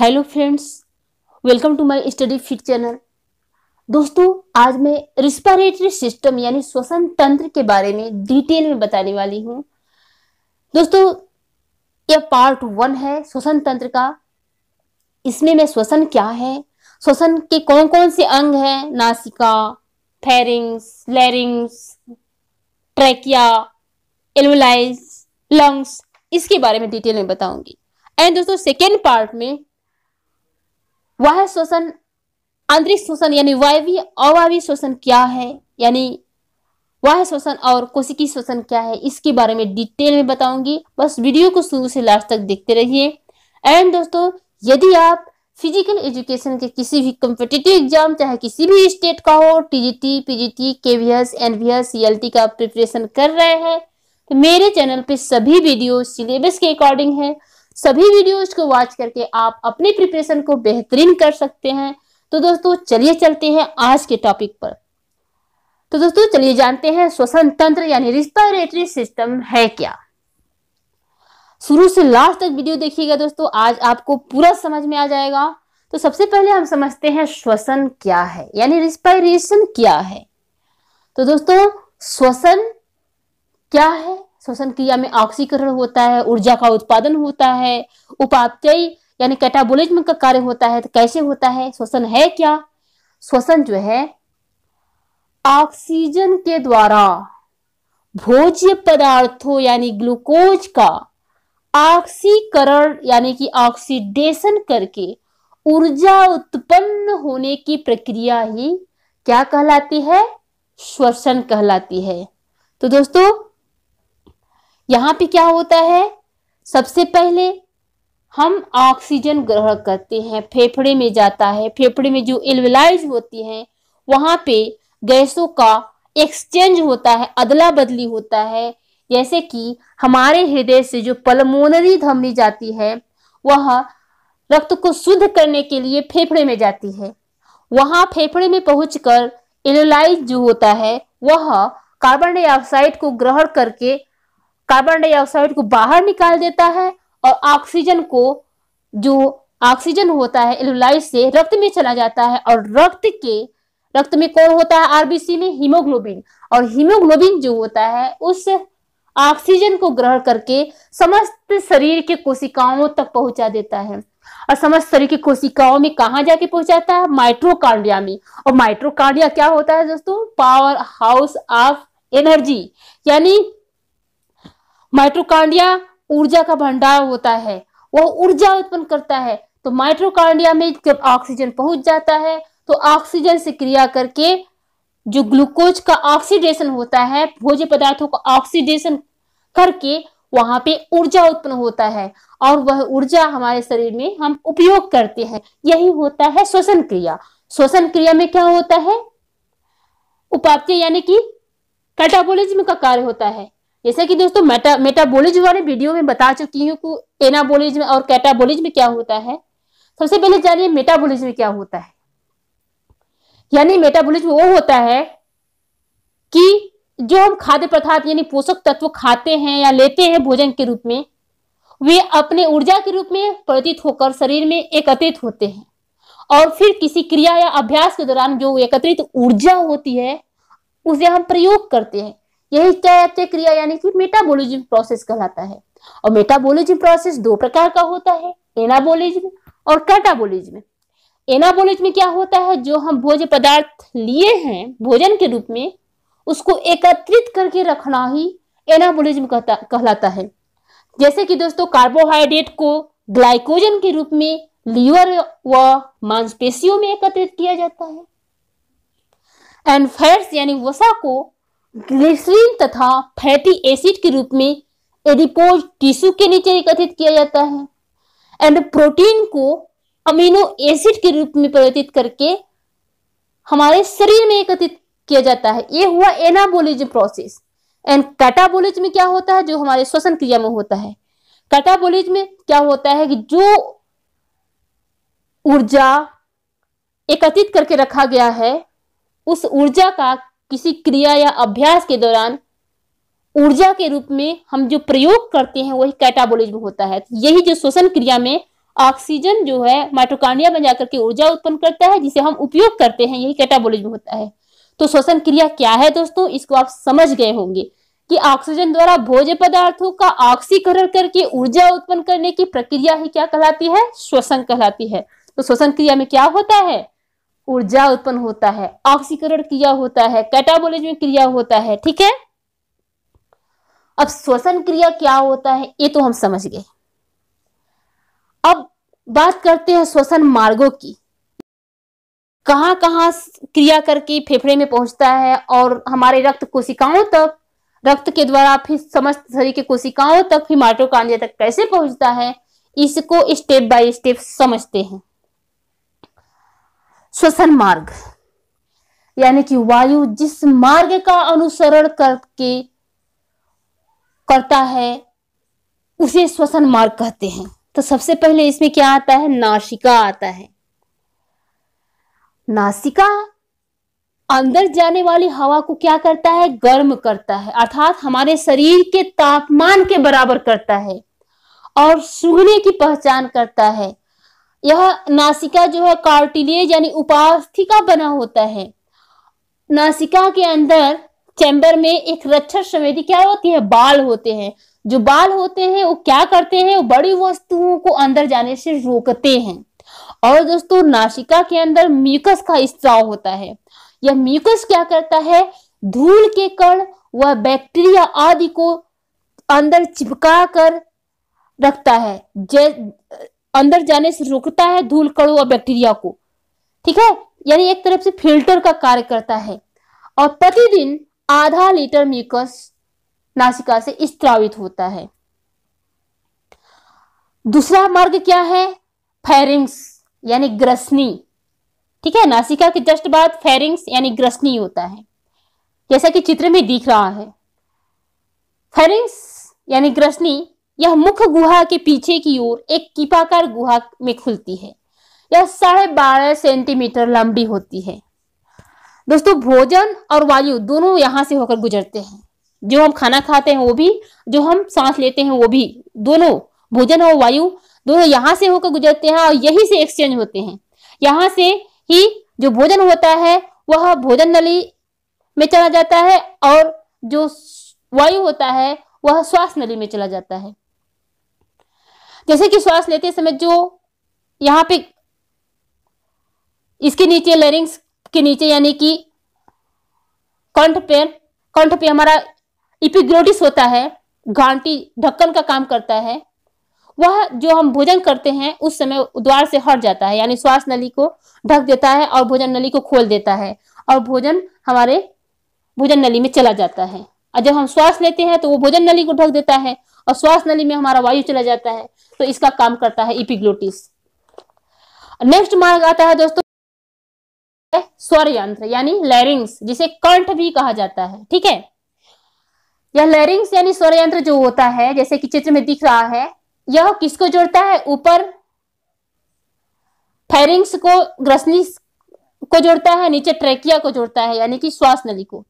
hello friends welcome to my study fit channel दोस्तों आज मैं रिस्पायरेटरी सिस्टम यानी श्वसन तंत्र के बारे में डिटेल में बताने वाली हूं दोस्तों यह पार्ट वन है श्वसन तंत्र का इसमें मैं श्वसन क्या है श्वसन के कौन कौन से अंग हैं नासिका pharynx larynx trachea alveoli lungs इसके बारे में डिटेल में बताऊंगी एंड दोस्तों सेकेंड पार्ट में वह श्वसन आंतरिक श्वसन यानी वायवी अवायवीय श्वसन क्या है यानी वह श्वसन और कोशिकी श्वसन क्या है इसके बारे में डिटेल में बताऊंगी बस वीडियो को शुरू से लास्ट तक देखते रहिए एंड दोस्तों यदि आप फिजिकल एजुकेशन के किसी भी कॉम्पिटेटिव एग्जाम चाहे किसी भी स्टेट का हो TGT PGT KVS NVS CLT का प्रिपरेशन कर रहे हैं तो मेरे चैनल पे सभी वीडियो सिलेबस के अकॉर्डिंग है सभी वीडियोस को वॉच करके आप अपने प्रिपरेशन को बेहतरीन कर सकते हैं तो दोस्तों चलिए चलते हैं आज के टॉपिक पर तो दोस्तों चलिए जानते हैं श्वसन तंत्र यानी रिस्पायरेटरी सिस्टम है क्या शुरू से लास्ट तक वीडियो देखिएगा दोस्तों आज आपको पूरा समझ में आ जाएगा तो सबसे पहले हम समझते हैं श्वसन क्या है यानी रिस्पायरेशन क्या है तो दोस्तों श्वसन क्या है श्वसन क्रिया में ऑक्सीकरण होता है ऊर्जा का उत्पादन होता है उपापचय यानी कैटाबोलिज्म का कार्य होता है तो कैसे होता है श्वसन है क्या श्वसन जो है ऑक्सीजन के द्वारा भोज्य पदार्थों यानी ग्लूकोज का ऑक्सीकरण यानी कि ऑक्सीडेशन करके ऊर्जा उत्पन्न होने की प्रक्रिया ही क्या कहलाती है श्वसन कहलाती है तो दोस्तों यहाँ पे क्या होता है सबसे पहले हम ऑक्सीजन ग्रहण करते हैं फेफड़े में जाता है फेफड़े में जो एल्वेलाइज होती हैं वहां पे गैसों का एक्सचेंज होता है अदला बदली होता है जैसे कि हमारे हृदय से जो पलमोनरी धमनी जाती है वह रक्त को शुद्ध करने के लिए फेफड़े में जाती है वहां फेफड़े में पहुंचकर एलोलाइज जो होता है वह कार्बन डाइऑक्साइड को ग्रहण करके कार्बन डाइऑक्साइड को बाहर निकाल देता है और ऑक्सीजन को जो ऑक्सीजन होता है एलोलाइट से रक्त में चला जाता है और रक्त के रक्त में कौन होता है आरबीसी में हीमोग्लोबिन और हीमोग्लोबिन जो होता है उस ऑक्सीजन को ग्रहण करके समस्त शरीर के कोशिकाओं तक पहुंचा देता है और समस्त शरीर की कोशिकाओं में कहा जाके पहुंचाता है माइट्रोकार्डिया में और माइट्रोकार्डिया क्या होता है दोस्तों पावर हाउस ऑफ एनर्जी यानी माइट्रोकांडिया ऊर्जा का भंडार होता है वह ऊर्जा उत्पन्न करता है तो माइट्रोकांडिया में जब ऑक्सीजन पहुंच जाता है तो ऑक्सीजन से क्रिया करके जो ग्लूकोज का ऑक्सीडेशन होता है भोज्य पदार्थों का ऑक्सीडेशन करके वहां पे ऊर्जा उत्पन्न होता है और वह ऊर्जा हमारे शरीर में हम उपयोग करते हैं यही होता है श्वसन क्रिया श्वसन क्रिया में क्या होता है उपाध्य यानी कि कैटाबोलिज्म का कार्य होता है जैसे कि दोस्तों मेटा मेटाबोलिज वाले वीडियो में बता चुकी हूँ एनाबोलिज में और में क्या होता है सबसे पहले जानिए मेटाबोलिज में क्या होता है यानी मेटाबोलिज वो होता है कि जो हम खाद्य पदार्थ यानी पोषक तत्व खाते हैं या लेते हैं भोजन के रूप में वे अपने ऊर्जा के रूप में प्रतीत होकर शरीर में एकत्रित होते हैं और फिर किसी क्रिया या अभ्यास के दौरान जो एकत्रित ऊर्जा होती है उसे हम प्रयोग करते हैं यही चयापचय क्रिया यानी कि मेटाबोलिज्म प्रोसेस कहलाता है और मेटाबोलिज्म प्रोसेस दो प्रकार का होता है एनाबोलिज्म और कैटाबोलिज्म एनाबोलिज्म क्या होता है जो हम भोज्य पदार्थ लिए हैं भोजन के रूप में उसको एकत्रित करके रखना ही एनाबोलिज्म कहलाता है जैसे कि दोस्तों कार्बोहाइड्रेट को ग्लाइकोजन के रूप में लीवर व मांसपेशियों में एकत्रित किया जाता है एंड फैट्स यानी वसा को ग्लिसरीन तथा फैटी एसिड के रूप में एडिपोज टिश्यू के नीचे एकत्रित किया जाता है एंड प्रोटीन को अमीनो एसिड के रूप में परिवर्तित करके हमारे शरीर में एकत्रित किया जाता है ये हुआ एनाबोलिज्म प्रोसेस एंड कैटाबोलिज्म में क्या होता है जो हमारे श्वसन क्रिया में होता है कैटाबोलिज्म में क्या होता है कि जो ऊर्जा एकत्रित करके रखा गया है उस ऊर्जा का किसी क्रिया या अभ्यास के दौरान ऊर्जा के रूप में हम जो प्रयोग करते हैं वही कैटाबोलिज्म होता है यही जो श्वसन क्रिया में ऑक्सीजन जो है माइट्रोकांडिया में जाकर के ऊर्जा उत्पन्न करता है जिसे हम उपयोग करते हैं यही कैटाबोलिज्म होता है तो श्वसन क्रिया क्या है दोस्तों इसको आप समझ गए होंगे कि ऑक्सीजन द्वारा भोज्य पदार्थों का ऑक्सीकरण करके ऊर्जा उत्पन्न करने की प्रक्रिया ही क्या कहलाती है श्वसन कहलाती है तो श्वसन क्रिया में क्या होता है ऊर्जा उत्पन्न होता है ऑक्सीकरण क्रिया होता है कैटाबोलिज क्रिया होता है ठीक है अब श्वसन क्रिया क्या होता है ये तो हम समझ गए अब बात करते हैं श्वसन मार्गों की कहां कहां क्रिया करके फेफड़े में पहुंचता है और हमारे रक्त कोशिकाओं तक रक्त के द्वारा फिर समस्त शरीर के कोशिकाओं तक फिर माइटोकांड्रिया तक कैसे पहुंचता है इसको स्टेप बाय स्टेप समझते हैं श्वसन मार्ग यानी कि वायु जिस मार्ग का अनुसरण करके करता है उसे श्वसन मार्ग कहते हैं तो सबसे पहले इसमें क्या आता है नासिका आता है नासिका अंदर जाने वाली हवा को क्या करता है गर्म करता है अर्थात हमारे शरीर के तापमान के बराबर करता है और सूंघने की पहचान करता है यह नासिका जो है कार्टिलेज यानी उपास्थि का बना होता है नासिका के अंदर चैम्बर में एक रक्षर समिति क्या होती है बाल होते हैं जो बाल होते हैं वो क्या करते हैं वो बड़ी वस्तुओं को अंदर जाने से रोकते हैं और दोस्तों नासिका के अंदर म्यूकस का स्त्राव होता है यह म्यूकस क्या करता है धूल के कण व बैक्टीरिया आदि को अंदर चिपका कर रखता है अंदर जाने से रोकता है धूल कड़ो और बैक्टीरिया को ठीक है यानी एक तरफ से फिल्टर का कार्य करता है और प्रतिदिन आधा लीटर मीकस नासिका से स्त्रावित होता है दूसरा मार्ग क्या है फेरिंग्स यानी ग्रसनी ठीक है नासिका के जस्ट बाद फेरिंग्स यानी ग्रसनी होता है जैसा कि चित्र में दिख रहा है फेरिंग्स यानी ग्रसनी यह मुख्य गुहा के पीछे की ओर एक किपाकार गुहा में खुलती है यह साढ़े बारह सेंटीमीटर लंबी होती है दोस्तों भोजन और वायु दोनों यहाँ से होकर गुजरते हैं जो हम खाना खाते हैं वो भी जो हम सांस लेते हैं वो भी दोनों भोजन और वायु दोनों यहाँ से होकर गुजरते हैं और यही से एक्सचेंज होते हैं यहाँ से ही जो भोजन होता है वह भोजन नली में चला जाता है और जो वायु होता है वह श्वास नली में चला जाता है जैसे कि श्वास लेते समय जो यहाँ पे इसके नीचे लरिंग्स के नीचे यानी कि कंठ पे कंठ पे हमारा इपिग्रोटिस होता है घाटी ढक्कन का काम करता है वह जो हम भोजन करते हैं उस समय द्वार से हट जाता है यानी श्वास नली को ढक देता है और भोजन नली को खोल देता है और भोजन हमारे भोजन नली में चला जाता है और जब हम श्वास लेते हैं तो वो भोजन नली को ढक देता है और श्वास नली में हमारा वायु चला जाता है तो इसका काम करता है इपिग्लोटिस नेक्स्ट मार्ग आता है दोस्तों स्वर यंत्र यानी लैरिंग्स जिसे कंठ भी कहा जाता है ठीक है यह लैरिंग्स यानी स्वर यंत्र जो होता है जैसे कि चित्र में दिख रहा है यह किसको जोड़ता है ऊपर फेरिंग्स को ग्रसनी को जोड़ता है नीचे ट्रेकिया को जोड़ता है यानी कि श्वास नली को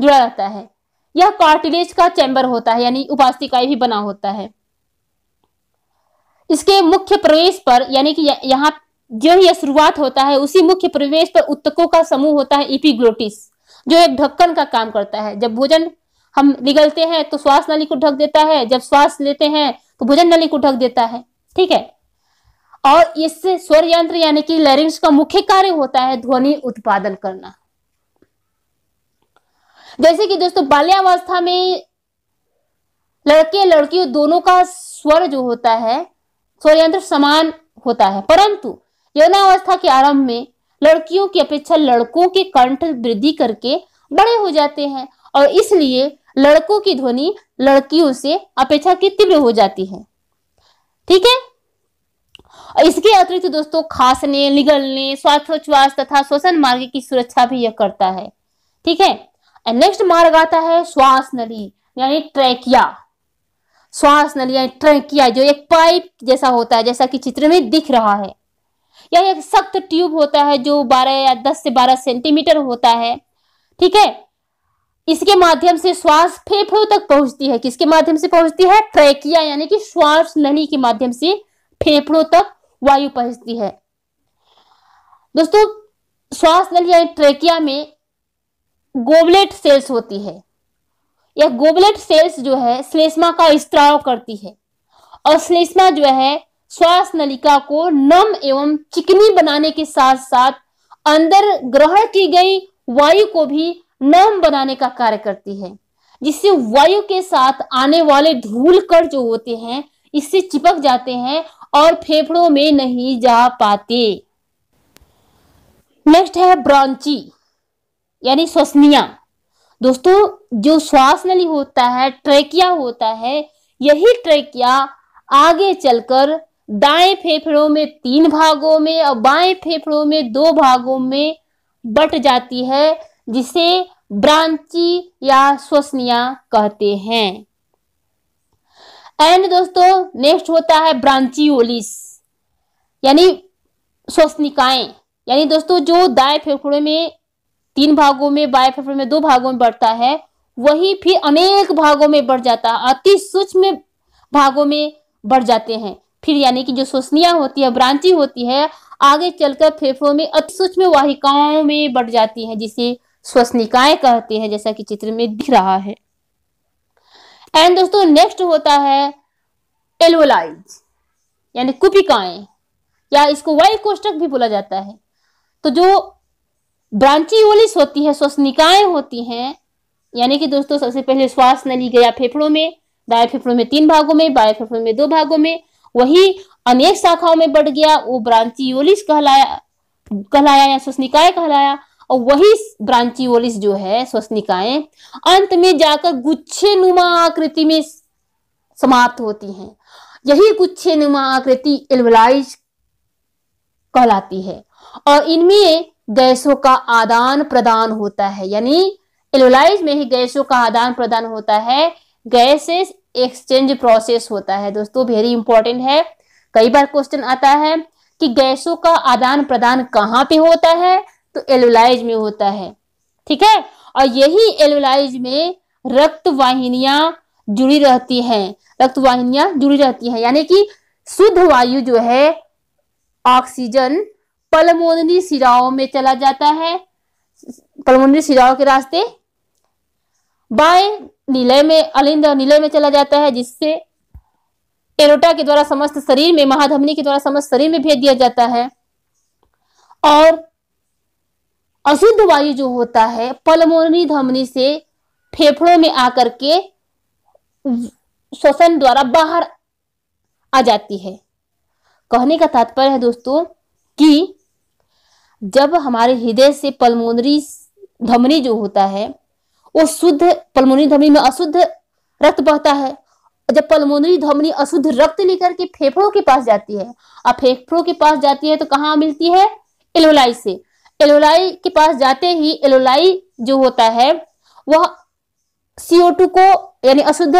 जुड़ा रहता है यह कार्टिलेज का चैम्बर होता है यानी उपास्थिकाय भी बना होता है इसके मुख्य प्रवेश पर यानी कि यहाँ जो यह शुरुआत होता है उसी मुख्य प्रवेश पर उत्तकों का समूह होता है इपिग्लोटिस जो एक ढक्कन का काम करता है जब भोजन हम निगलते हैं तो श्वास नली को ढक देता है जब श्वास लेते हैं तो भोजन नली को ढक देता है ठीक है और इससे स्वर यंत्र यानी कि लैरिंग्स का मुख्य कार्य होता है ध्वनि उत्पादन करना जैसे कि दोस्तों बाल्यावस्था में लड़के लड़कियों दोनों का स्वर जो होता है स्वर यंत्र समान होता है परंतु यौनावस्था के आरंभ में लड़कियों की अपेक्षा लड़कों के कंठ वृद्धि करके बड़े हो जाते हैं और इसलिए लड़कों की ध्वनि लड़कियों से अपेक्षा की तीव्र हो जाती है ठीक है इसके अतिरिक्त दोस्तों खांसने निगलने स्वास्थ्य तथा श्वसन मार्ग की सुरक्षा भी यह करता है ठीक है एंड नेक्स्ट मार्ग आता है श्वास नली यानी ट्रैकिया श्वास नली यानी ट्रैकिया जो एक पाइप जैसा होता है जैसा कि चित्र में दिख रहा है या एक सख्त ट्यूब होता है जो 12 या 10 से 12 सेंटीमीटर होता है ठीक है इसके माध्यम से श्वास फेफड़ों तक पहुंचती है किसके माध्यम से पहुंचती है ट्रैकिया यानी कि श्वास नली के माध्यम से फेफड़ों तक वायु पहुंचती है दोस्तों श्वास नली यानी ट्रैकिया में गोबलेट सेल्स होती है यह गोबलेट सेल्स जो है श्लेष्मा का स्त्राव करती है और श्लेष्मा जो है श्वास नलिका को नम एवं चिकनी बनाने के साथ साथ अंदर ग्रहण की गई वायु को भी नम बनाने का कार्य करती है जिससे वायु के साथ आने वाले धूल कर जो होते हैं इससे चिपक जाते हैं और फेफड़ों में नहीं जा पाते नेक्स्ट है ब्रांची यानी श्वसनिया दोस्तों जो श्वास नली होता है ट्रेकिया होता है यही ट्रेकिया आगे चलकर दाएं फेफड़ों में तीन भागों में और बाएं फेफड़ों में दो भागों में बट जाती है जिसे ब्रांची या श्वसनिया कहते हैं एंड दोस्तों नेक्स्ट होता है ब्रांचियोलिस यानी श्वसनिकाएं यानी दोस्तों जो दाएं फेफड़ों में तीन भागों में बाय फेफड़े में दो भागों में बढ़ता है वही फिर अनेक भागों में बढ़ जाता है अति सूक्ष्म भागों में बढ़ जाते हैं फिर यानी कि जो शोषणियाँ होती है ब्रांची होती है आगे चलकर फेफड़ों में अति सूक्ष्म वाहिकाओं में बढ़ जाती है जिसे श्वसनिकाएं कहते हैं जैसा कि चित्र में दिख रहा है एंड दोस्तों नेक्स्ट होता है एल्वोलाइज यानी कुपिकाएं या इसको वाई कोष्टक भी बोला जाता है तो जो ओलिस होती है श्वसनिकाएं होती हैं यानी कि दोस्तों सबसे पहले श्वास नली गया फेफड़ों में दाएं फेफड़ों में तीन भागों में बाएं फेफड़ों में दो भागों में वही अनेक शाखाओं में बढ़ गया वो ओलिस कहलाया कहलाया या श्वसनिकाय कहलाया और वही ओलिस जो है श्वसनिकाएं अंत में जाकर गुच्छे नुमा आकृति में समाप्त होती हैं यही गुच्छे नुमा आकृति एलवलाइज कहलाती है और इनमें गैसों का आदान प्रदान होता है यानी एलोलाइज में ही गैसों का आदान प्रदान होता है गैसेस एक्सचेंज प्रोसेस होता है दोस्तों वेरी इंपॉर्टेंट है कई बार क्वेश्चन आता है कि गैसों का आदान प्रदान कहाँ पे होता है तो एलोलाइज में होता है ठीक है और यही एलोलाइज में रक्त वाहिनियां जुड़ी रहती हैं रक्त वाहिनियां जुड़ी रहती हैं यानी कि शुद्ध वायु जो है ऑक्सीजन पलमोदनी सिराओं में चला जाता है पलमोदनी सिराओं के रास्ते बाएं निलय में अलिंद और में चला जाता है जिससे एरोटा के द्वारा समस्त शरीर में महाधमनी के द्वारा समस्त शरीर में भेज दिया जाता है और अशुद्ध वायु जो होता है पलमोनरी धमनी से फेफड़ों में आकर के श्वसन द्वारा बाहर आ जाती है कहने का तात्पर्य है दोस्तों कि जब हमारे हृदय से पलमोनरी धमनी जो होता है वो शुद्ध पलमोनरी धमनी में अशुद्ध रक्त बहता है जब पलमोनरी धमनी अशुद्ध रक्त लेकर के फेफड़ों के पास जाती है और फेफड़ों के पास जाती है तो कहाँ मिलती है एलोलाई से एलोलाई के पास जाते ही एलोलाई जो होता है वह सीओ टू को यानी अशुद्ध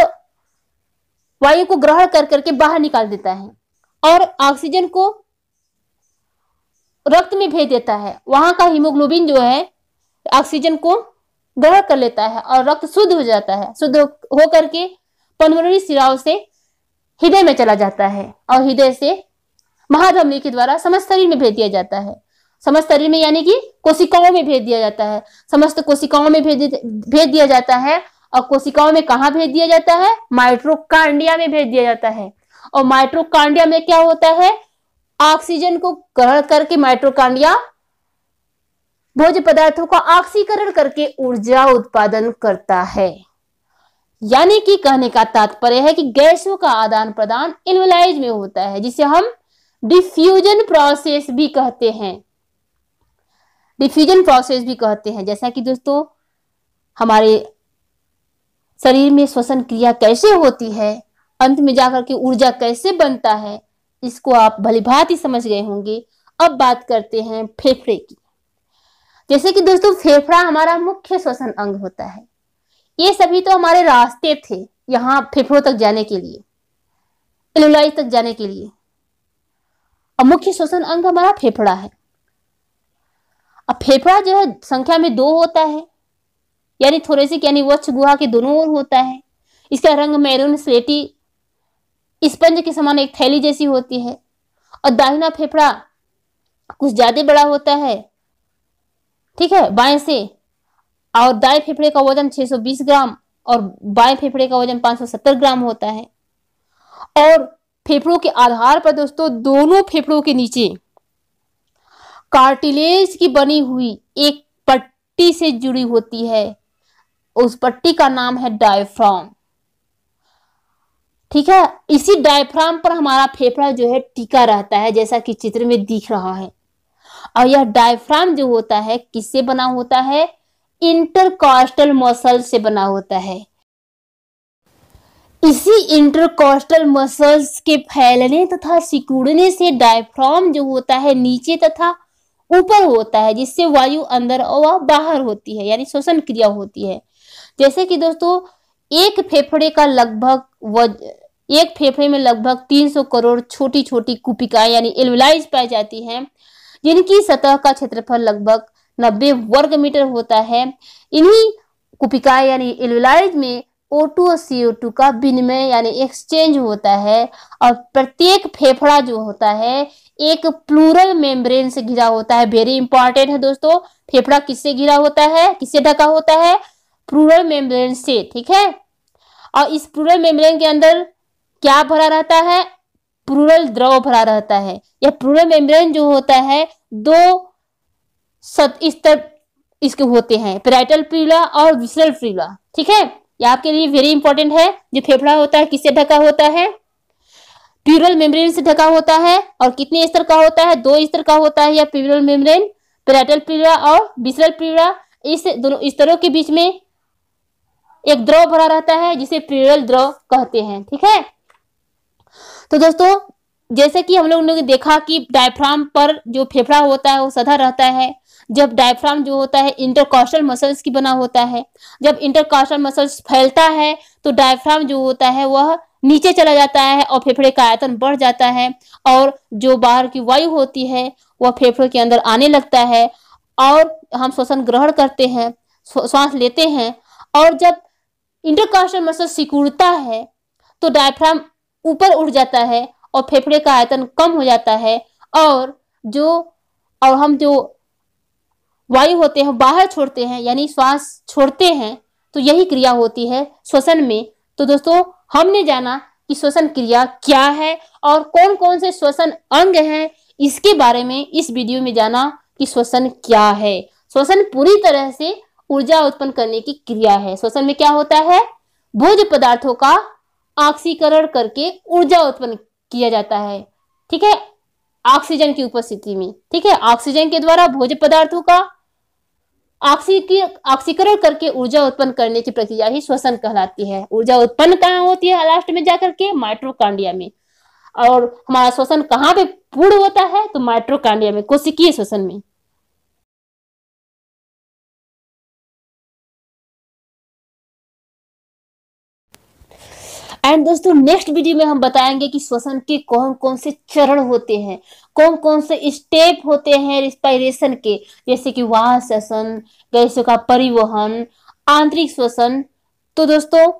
वायु को ग्रहण कर करके बाहर निकाल देता है और ऑक्सीजन को रक्त में भेज देता है वहां का हीमोग्लोबिन जो है ऑक्सीजन को ग्रहण कर लेता है और रक्त शुद्ध हो जाता है शुद्ध होकर के पनवरी सिराव से हृदय में चला जाता है और हृदय से महाधमनी के द्वारा समस्त शरीर में भेज दिया जाता है समस्त शरीर में यानी कि कोशिकाओं में भेज दिया जाता है समस्त कोशिकाओं में भेज भेज दिया जाता है और कोशिकाओं में कहा भेज दिया जाता है माइट्रोकांडिया में भेज दिया जाता है और माइट्रोकांडिया में क्या होता है ऑक्सीजन को ग्रहण करके माइट्रोकांडिया भोज्य पदार्थों का ऑक्सीकरण करके ऊर्जा उत्पादन करता है यानी कि कहने का तात्पर्य है कि गैसों का आदान प्रदान इनवलाइज में होता है जिसे हम डिफ्यूजन प्रोसेस भी कहते हैं डिफ्यूजन प्रोसेस भी कहते हैं जैसा कि दोस्तों हमारे शरीर में श्वसन क्रिया कैसे होती है अंत में जाकर के ऊर्जा कैसे बनता है इसको आप भलीभांति समझ गए होंगे अब बात करते हैं फेफड़े की जैसे कि दोस्तों फेफड़ा हमारा मुख्य श्वसन अंग होता है ये सभी तो हमारे रास्ते थे यहाँ फेफड़ों तक जाने के लिए एलुलाई तक जाने के लिए और मुख्य श्वसन अंग हमारा फेफड़ा है अब फेफड़ा जो है संख्या में दो होता है यानी थोड़े से यानी वक्ष गुहा के दोनों ओर होता है इसका रंग मैरून स्लेटी स्पंज के समान एक थैली जैसी होती है और दाहिना फेफड़ा कुछ ज्यादा बड़ा होता है ठीक है बाएं से और दाएं फेफड़े का वजन 620 ग्राम और बाएं फेफड़े का वजन 570 ग्राम होता है और फेफड़ों के आधार पर दोस्तों दोनों फेफड़ों के नीचे कार्टिलेज की बनी हुई एक पट्टी से जुड़ी होती है उस पट्टी का नाम है डायफ्राम ठीक है इसी डायफ्राम पर हमारा फेफड़ा जो है टीका रहता है जैसा कि चित्र में दिख रहा है और यह डायफ्राम जो होता है किससे बना होता है इंटरकॉस्टल मसल से बना होता है इसी इंटरकॉस्टल मसल्स के फैलने तथा सिकुड़ने से डायफ्राम जो होता है नीचे तथा ऊपर होता है जिससे वायु अंदर और बाहर होती है यानी श्वसन क्रिया होती है जैसे कि दोस्तों एक फेफड़े का लगभग एक फेफड़े में लगभग 300 करोड़ छोटी छोटी कुपिकाएं यानी एलविलाइज पाई जाती हैं जिनकी सतह का क्षेत्रफल लगभग 90 वर्ग मीटर होता है इन्हीं कुपिकाएं यानी एलविलाइज में O2 और CO2 का विनिमय यानी एक्सचेंज होता है और प्रत्येक फेफड़ा जो होता है एक प्लूरल मेम्ब्रेन से घिरा होता है वेरी इंपॉर्टेंट है दोस्तों फेफड़ा किससे घिरा होता है किससे ढका होता है प्लूरल मेम्ब्रेन से ठीक है और इस प्लूरल मेम्ब्रेन के अंदर क्या भरा रहता है प्रूरल द्रव भरा रहता है यह प्रूरल मेम्ब्रेन जो होता है दो सत स्तर इसके होते हैं पेराइटल प्रीला और विसरल प्रीला ठीक है यह आपके लिए वेरी इंपॉर्टेंट है जो फेफड़ा होता है किससे ढका होता है प्यूरल मेम्ब्रेन से ढका होता है और कितने स्तर का होता है दो स्तर का होता है या प्यूरल मेम्ब्रेन पेराइटल प्रीला और विसरल प्रीला इस दोनों स्तरों के बीच में एक द्रव भरा रहता है जिसे प्यूरल द्रव कहते हैं ठीक है तो दोस्तों जैसे कि हम लोग ने देखा कि डायफ्राम पर जो फेफड़ा होता है वो सदा रहता है जब डायफ्राम जो होता है इंटरकॉस्टल मसल्स की बना होता है जब इंटरकॉस्टल मसल्स फैलता है तो डायफ्राम जो होता है वह नीचे चला जाता है और फेफड़े का आयतन बढ़ जाता है और जो बाहर की वायु होती है वह फेफड़े के अंदर आने लगता है और हम श्वसन ग्रहण करते हैं श्वास लेते हैं और जब इंटरकॉस्टल मसल सिकुड़ता है तो डायफ्राम ऊपर उठ जाता है और फेफड़े का आयतन कम हो जाता है और जो और हम जो वायु होते हैं बाहर छोड़ते हैं यानी श्वास छोड़ते हैं तो यही क्रिया होती है श्वसन में तो दोस्तों हमने जाना कि श्वसन क्रिया क्या है और कौन कौन से श्वसन अंग हैं इसके बारे में इस वीडियो में जाना कि श्वसन क्या है श्वसन पूरी तरह से ऊर्जा उत्पन्न करने की क्रिया है श्वसन में क्या होता है भोज पदार्थों का ऑक्सीकरण करके ऊर्जा उत्पन्न किया जाता है ठीक है ऑक्सीजन की उपस्थिति में ठीक है ऑक्सीजन के द्वारा भोज्य पदार्थों का ऑक्सीकरण करके ऊर्जा उत्पन्न करने की प्रक्रिया ही श्वसन कहलाती है ऊर्जा उत्पन्न कहाँ होती है लास्ट में जाकर के माइट्रोकांडिया में और हमारा श्वसन कहाँ पे पूर्ण होता है तो माइट्रोकांडिया में कोशिकीय श्वसन में एंड दोस्तों नेक्स्ट वीडियो में हम बताएंगे कि श्वसन के कौन कौन से चरण होते हैं कौन कौन से स्टेप होते हैं रिस्पायरेशन के जैसे कि वाह श्वसन गैसों का परिवहन आंतरिक श्वसन तो दोस्तों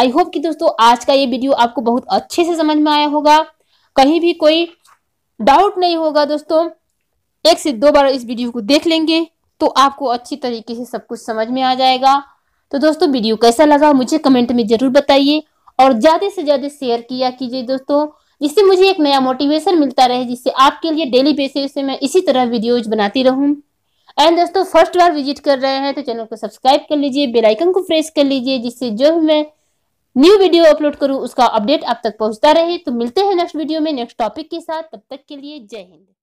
आई होप कि दोस्तों आज का ये वीडियो आपको बहुत अच्छे से समझ में आया होगा कहीं भी कोई डाउट नहीं होगा दोस्तों एक से दो बार इस वीडियो को देख लेंगे तो आपको अच्छी तरीके से सब कुछ समझ में आ जाएगा तो दोस्तों वीडियो कैसा लगा मुझे कमेंट में ज़रूर बताइए और ज्यादा से ज्यादा शेयर किया कीजिए दोस्तों जिससे मुझे एक नया मोटिवेशन मिलता रहे जिससे आपके लिए डेली बेसिस से मैं इसी तरह वीडियोज बनाती रहूं एंड दोस्तों फर्स्ट बार विजिट कर रहे हैं तो चैनल को सब्सक्राइब कर लीजिए बेल आइकन को प्रेस कर लीजिए जिससे जो मैं न्यू वीडियो अपलोड करूं उसका अपडेट आप तक पहुंचता रहे तो मिलते हैं नेक्स्ट वीडियो में नेक्स्ट टॉपिक के साथ तब तक के लिए जय हिंद